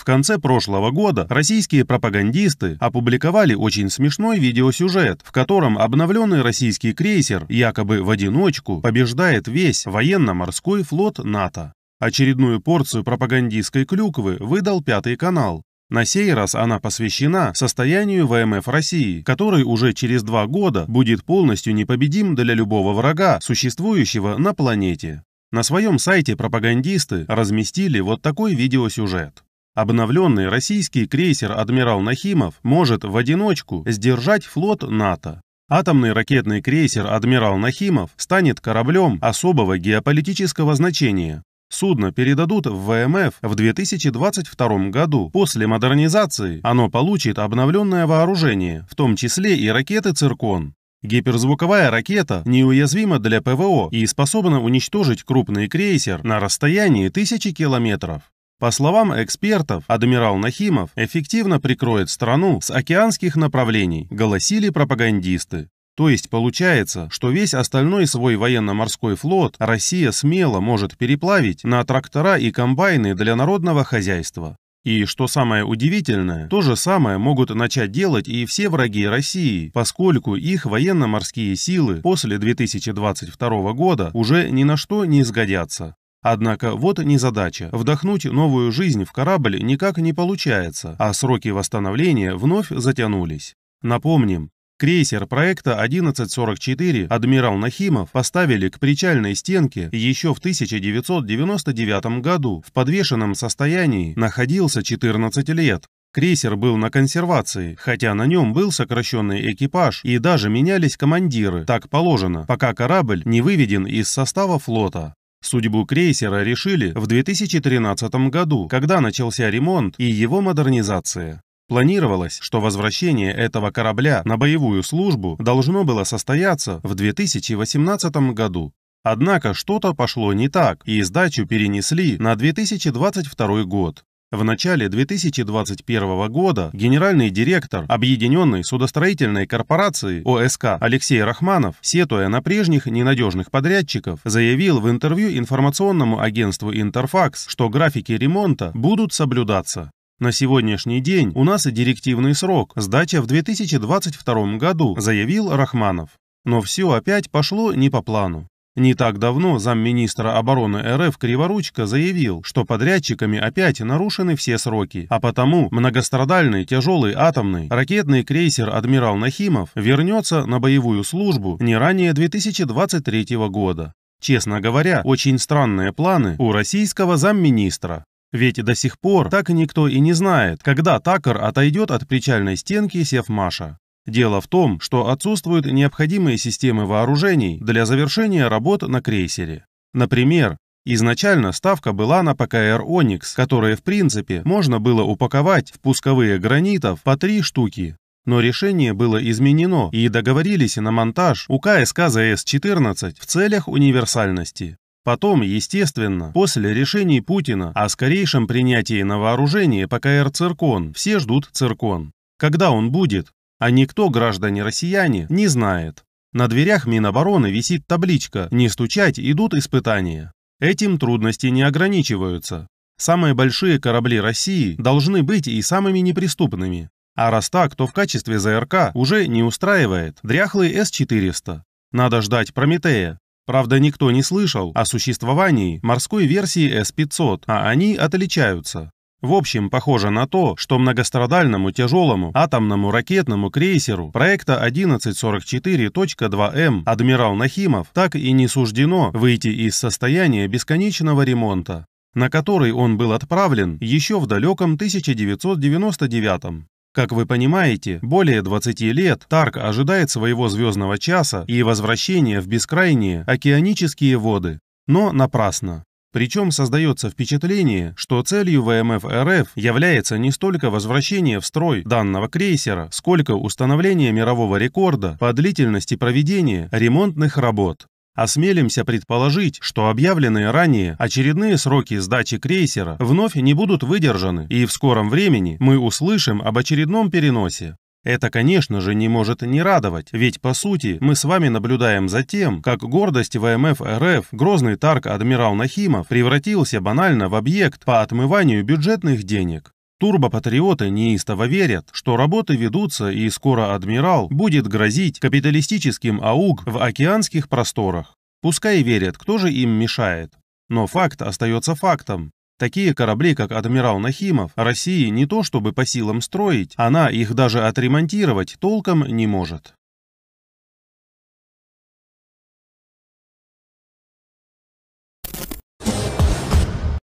В конце прошлого года российские пропагандисты опубликовали очень смешной видеосюжет, в котором обновленный российский крейсер якобы в одиночку побеждает весь военно-морской флот НАТО. Очередную порцию пропагандистской клюквы выдал Пятый канал. На сей раз она посвящена состоянию ВМФ России, который уже через два года будет полностью непобедим для любого врага, существующего на планете. На своем сайте пропагандисты разместили вот такой видеосюжет. Обновленный российский крейсер «Адмирал Нахимов» может в одиночку сдержать флот НАТО. Атомный ракетный крейсер «Адмирал Нахимов» станет кораблем особого геополитического значения. Судно передадут в ВМФ в 2022 году. После модернизации оно получит обновленное вооружение, в том числе и ракеты «Циркон». Гиперзвуковая ракета неуязвима для ПВО и способна уничтожить крупный крейсер на расстоянии тысячи километров. По словам экспертов, адмирал Нахимов эффективно прикроет страну с океанских направлений, голосили пропагандисты. То есть получается, что весь остальной свой военно-морской флот Россия смело может переплавить на трактора и комбайны для народного хозяйства. И что самое удивительное, то же самое могут начать делать и все враги России, поскольку их военно-морские силы после 2022 года уже ни на что не сгодятся. Однако вот незадача. Вдохнуть новую жизнь в корабль никак не получается, а сроки восстановления вновь затянулись. Напомним, крейсер проекта 1144 «Адмирал Нахимов» поставили к причальной стенке еще в 1999 году. В подвешенном состоянии находился 14 лет. Крейсер был на консервации, хотя на нем был сокращенный экипаж и даже менялись командиры, так положено, пока корабль не выведен из состава флота. Судьбу крейсера решили в 2013 году, когда начался ремонт и его модернизация. Планировалось, что возвращение этого корабля на боевую службу должно было состояться в 2018 году. Однако что-то пошло не так, и сдачу перенесли на 2022 год. В начале 2021 года генеральный директор Объединенной судостроительной корпорации ОСК Алексей Рахманов, сетуя на прежних ненадежных подрядчиков, заявил в интервью информационному агентству «Интерфакс», что графики ремонта будут соблюдаться. На сегодняшний день у нас и директивный срок, сдача в 2022 году, заявил Рахманов. Но все опять пошло не по плану. Не так давно замминистра обороны РФ Криворучка заявил, что подрядчиками опять нарушены все сроки, а потому многострадальный тяжелый атомный ракетный крейсер «Адмирал Нахимов» вернется на боевую службу не ранее 2023 года. Честно говоря, очень странные планы у российского замминистра. Ведь до сих пор так никто и не знает, когда Такар отойдет от причальной стенки Севмаша. Дело в том, что отсутствуют необходимые системы вооружений для завершения работ на крейсере. Например, изначально ставка была на ПКР «Оникс», которые в принципе можно было упаковать в пусковые гранитов по три штуки. Но решение было изменено и договорились на монтаж у СК ЗС-14 в целях универсальности. Потом, естественно, после решений Путина о скорейшем принятии на вооружение ПКР «Циркон» все ждут «Циркон». Когда он будет, а никто, граждане-россияне, не знает. На дверях Минобороны висит табличка «Не стучать, идут испытания». Этим трудности не ограничиваются. Самые большие корабли России должны быть и самыми неприступными. А раз так, то в качестве ЗРК уже не устраивает дряхлый С-400. Надо ждать Прометея. Правда, никто не слышал о существовании морской версии С-500, а они отличаются. В общем, похоже на то, что многострадальному тяжелому атомному ракетному крейсеру проекта 1144.2М эм «Адмирал Нахимов» так и не суждено выйти из состояния бесконечного ремонта, на который он был отправлен еще в далеком 1999 -м. Как вы понимаете, более 20 лет Тарк ожидает своего звездного часа и возвращения в бескрайние океанические воды. Но напрасно. Причем создается впечатление, что целью ВМФ РФ является не столько возвращение в строй данного крейсера, сколько установление мирового рекорда по длительности проведения ремонтных работ. Осмелимся предположить, что объявленные ранее очередные сроки сдачи крейсера вновь не будут выдержаны, и в скором времени мы услышим об очередном переносе. Это, конечно же, не может не радовать, ведь, по сути, мы с вами наблюдаем за тем, как гордость ВМФ РФ, грозный тарк адмирал Нахимов, превратился банально в объект по отмыванию бюджетных денег. Турбопатриоты неистово верят, что работы ведутся и скоро адмирал будет грозить капиталистическим АУГ в океанских просторах. Пускай верят, кто же им мешает. Но факт остается фактом. Такие корабли, как «Адмирал Нахимов», России не то чтобы по силам строить, она их даже отремонтировать толком не может.